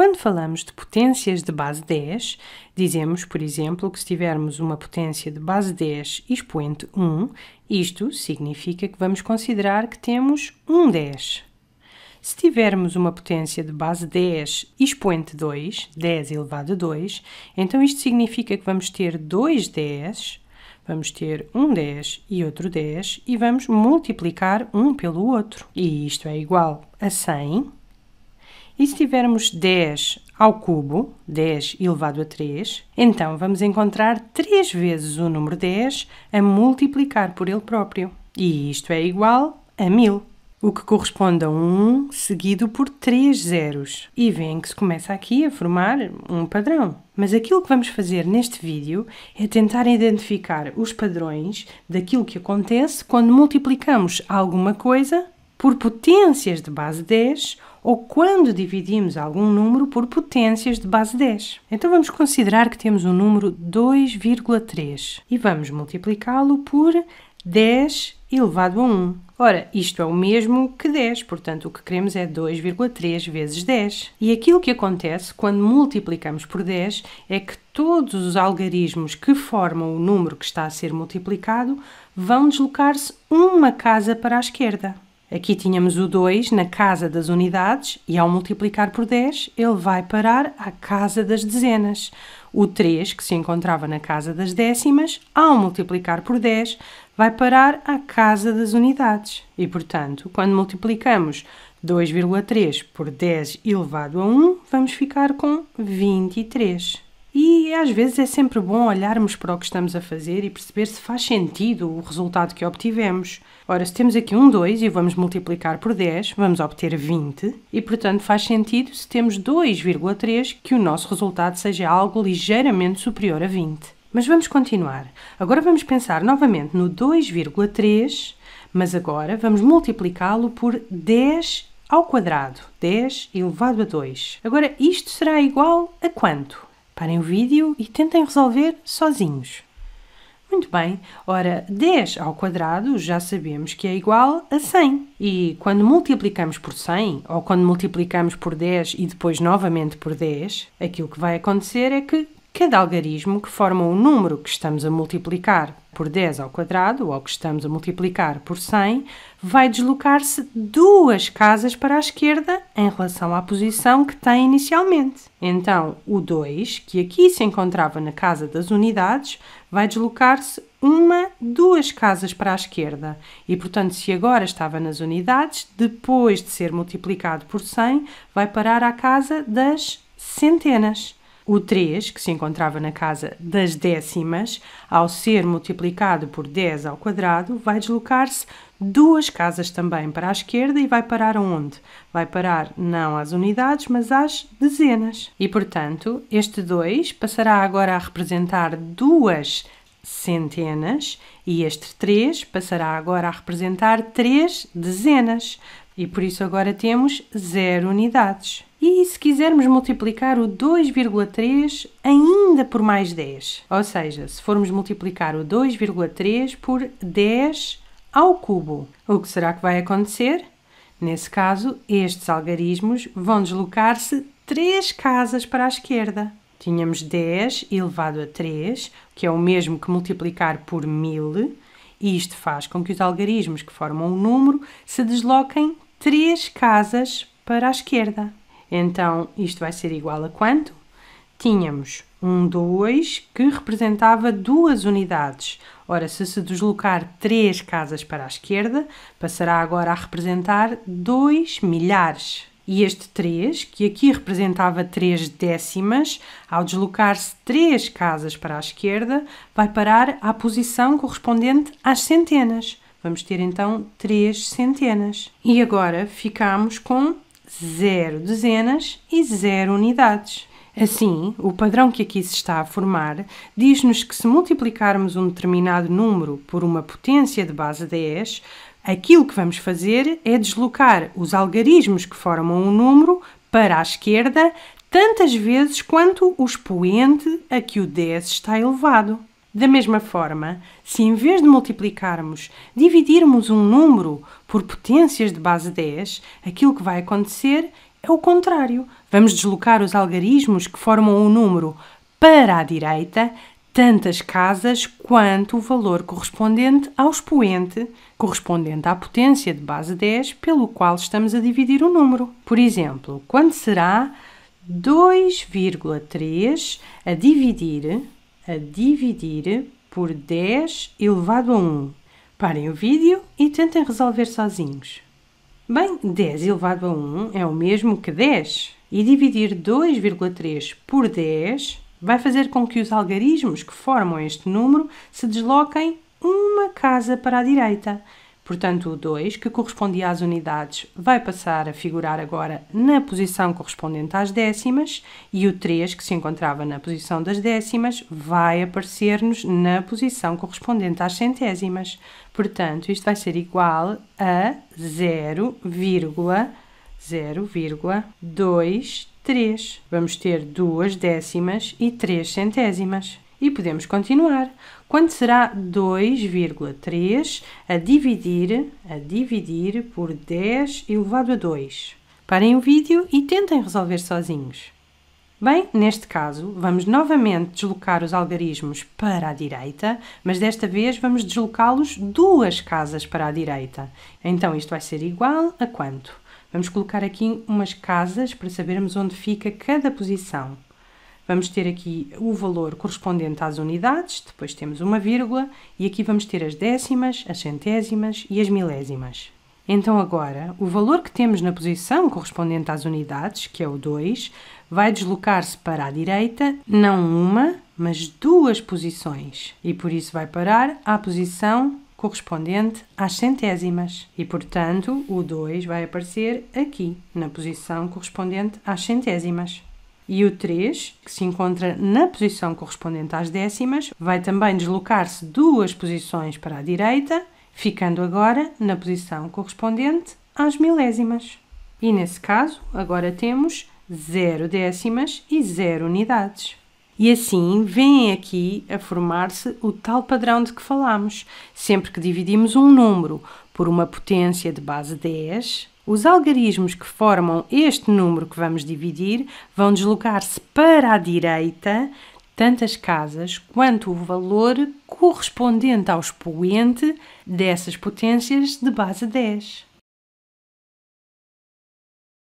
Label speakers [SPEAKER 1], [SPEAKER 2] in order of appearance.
[SPEAKER 1] Quando falamos de potências de base 10, dizemos, por exemplo, que se tivermos uma potência de base 10 expoente 1, isto significa que vamos considerar que temos um 10. Se tivermos uma potência de base 10 expoente 2, 10 elevado a 2, então isto significa que vamos ter dois 10, vamos ter um 10 e outro 10 e vamos multiplicar um pelo outro. E isto é igual a 100 e se tivermos 10 ao cubo, 10 elevado a 3, então vamos encontrar 3 vezes o número 10 a multiplicar por ele próprio. E isto é igual a 1000, o que corresponde a 1 seguido por 3 zeros. E veem que se começa aqui a formar um padrão. Mas aquilo que vamos fazer neste vídeo é tentar identificar os padrões daquilo que acontece quando multiplicamos alguma coisa por potências de base 10 ou quando dividimos algum número por potências de base 10. Então vamos considerar que temos o um número 2,3 e vamos multiplicá-lo por 10 elevado a 1. Ora, isto é o mesmo que 10, portanto o que queremos é 2,3 vezes 10. E aquilo que acontece quando multiplicamos por 10 é que todos os algarismos que formam o número que está a ser multiplicado vão deslocar-se uma casa para a esquerda. Aqui tínhamos o 2 na casa das unidades e ao multiplicar por 10 ele vai parar à casa das dezenas. O 3, que se encontrava na casa das décimas, ao multiplicar por 10 vai parar à casa das unidades. E portanto, quando multiplicamos 2,3 por 10 elevado a 1, vamos ficar com 23. E às vezes é sempre bom olharmos para o que estamos a fazer e perceber se faz sentido o resultado que obtivemos. Ora, se temos aqui um 2 e vamos multiplicar por 10, vamos obter 20, e portanto faz sentido se temos 2,3 que o nosso resultado seja algo ligeiramente superior a 20. Mas vamos continuar. Agora vamos pensar novamente no 2,3, mas agora vamos multiplicá-lo por 10 ao quadrado, 10 elevado a 2. Agora isto será igual a quanto? Parem o vídeo e tentem resolver sozinhos. Muito bem, ora, 10 ao quadrado já sabemos que é igual a 100. E quando multiplicamos por 100, ou quando multiplicamos por 10 e depois novamente por 10, aquilo que vai acontecer é que Cada algarismo que forma o número que estamos a multiplicar por 10 ao quadrado ou que estamos a multiplicar por 100 vai deslocar-se duas casas para a esquerda em relação à posição que tem inicialmente. Então, o 2, que aqui se encontrava na casa das unidades, vai deslocar-se uma, duas casas para a esquerda. E, portanto, se agora estava nas unidades, depois de ser multiplicado por 100, vai parar à casa das centenas. O 3, que se encontrava na casa das décimas, ao ser multiplicado por 10 ao quadrado, vai deslocar-se duas casas também para a esquerda e vai parar onde? Vai parar não às unidades, mas às dezenas. E, portanto, este 2 passará agora a representar duas centenas e este 3 passará agora a representar 3 dezenas e por isso agora temos 0 unidades. E se quisermos multiplicar o 2,3 ainda por mais 10, ou seja, se formos multiplicar o 2,3 por 10 ao cubo, o que será que vai acontecer? Nesse caso, estes algarismos vão deslocar-se 3 casas para a esquerda. Tínhamos 10 elevado a 3, que é o mesmo que multiplicar por 1000, e isto faz com que os algarismos que formam o um número se desloquem 3 casas para a esquerda. Então, isto vai ser igual a quanto? Tínhamos um 2 que representava duas unidades. Ora, se se deslocar 3 casas para a esquerda, passará agora a representar 2 milhares e este 3, que aqui representava 3 décimas, ao deslocar-se 3 casas para a esquerda, vai parar à posição correspondente às centenas. Vamos ter então 3 centenas. E agora ficamos com 0 dezenas e 0 unidades. Assim, o padrão que aqui se está a formar diz-nos que se multiplicarmos um determinado número por uma potência de base 10, Aquilo que vamos fazer é deslocar os algarismos que formam um número para a esquerda tantas vezes quanto o expoente a que o 10 está elevado. Da mesma forma, se em vez de multiplicarmos, dividirmos um número por potências de base 10, aquilo que vai acontecer é o contrário. Vamos deslocar os algarismos que formam o número para a direita tantas casas quanto o valor correspondente ao expoente, correspondente à potência de base 10, pelo qual estamos a dividir o número. Por exemplo, quando será 2,3 a dividir, a dividir por 10 elevado a 1? Parem o vídeo e tentem resolver sozinhos. Bem, 10 elevado a 1 é o mesmo que 10. E dividir 2,3 por 10 vai fazer com que os algarismos que formam este número se desloquem uma casa para a direita. Portanto, o 2, que correspondia às unidades, vai passar a figurar agora na posição correspondente às décimas e o 3, que se encontrava na posição das décimas, vai aparecer-nos na posição correspondente às centésimas. Portanto, isto vai ser igual a 0,0,2 3. Vamos ter duas décimas e três centésimas. E podemos continuar. Quanto será 2,3 a dividir, a dividir por 10 elevado a 2? Parem o vídeo e tentem resolver sozinhos. Bem, neste caso, vamos novamente deslocar os algarismos para a direita, mas desta vez vamos deslocá-los duas casas para a direita. Então isto vai ser igual a quanto? Vamos colocar aqui umas casas para sabermos onde fica cada posição. Vamos ter aqui o valor correspondente às unidades, depois temos uma vírgula e aqui vamos ter as décimas, as centésimas e as milésimas. Então agora, o valor que temos na posição correspondente às unidades, que é o 2, vai deslocar-se para a direita, não uma, mas duas posições. E por isso vai parar à posição correspondente às centésimas e, portanto, o 2 vai aparecer aqui, na posição correspondente às centésimas. E o 3, que se encontra na posição correspondente às décimas, vai também deslocar-se duas posições para a direita, ficando agora na posição correspondente às milésimas. E nesse caso, agora temos 0 décimas e 0 unidades e assim vem aqui a formar-se o tal padrão de que falamos. Sempre que dividimos um número por uma potência de base 10, os algarismos que formam este número que vamos dividir vão deslocar-se para a direita tantas casas quanto o valor correspondente ao expoente dessas potências de base 10.